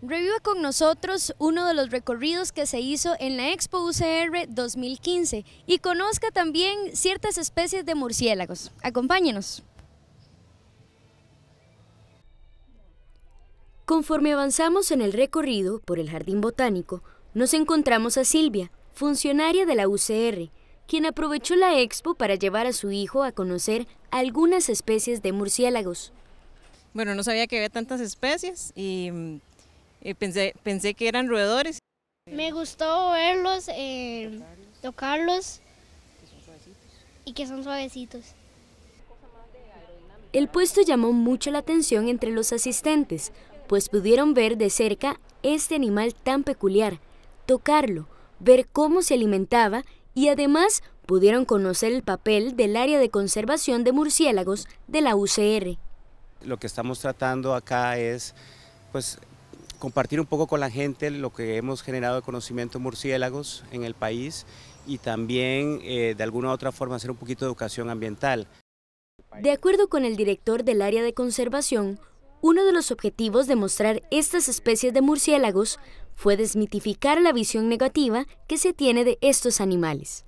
Reviva con nosotros uno de los recorridos que se hizo en la Expo UCR 2015 y conozca también ciertas especies de murciélagos. Acompáñenos. Conforme avanzamos en el recorrido por el Jardín Botánico, nos encontramos a Silvia, funcionaria de la UCR, quien aprovechó la expo para llevar a su hijo a conocer algunas especies de murciélagos. Bueno, no sabía que había tantas especies y mm, eh, pensé, pensé que eran roedores. Me gustó verlos, eh, tocarlos y que son suavecitos. El puesto llamó mucho la atención entre los asistentes, pues pudieron ver de cerca este animal tan peculiar, tocarlo, ver cómo se alimentaba y además pudieron conocer el papel del área de conservación de murciélagos de la UCR. Lo que estamos tratando acá es pues compartir un poco con la gente lo que hemos generado de conocimiento de murciélagos en el país y también eh, de alguna u otra forma hacer un poquito de educación ambiental. De acuerdo con el director del área de conservación, uno de los objetivos de mostrar estas especies de murciélagos fue desmitificar la visión negativa que se tiene de estos animales.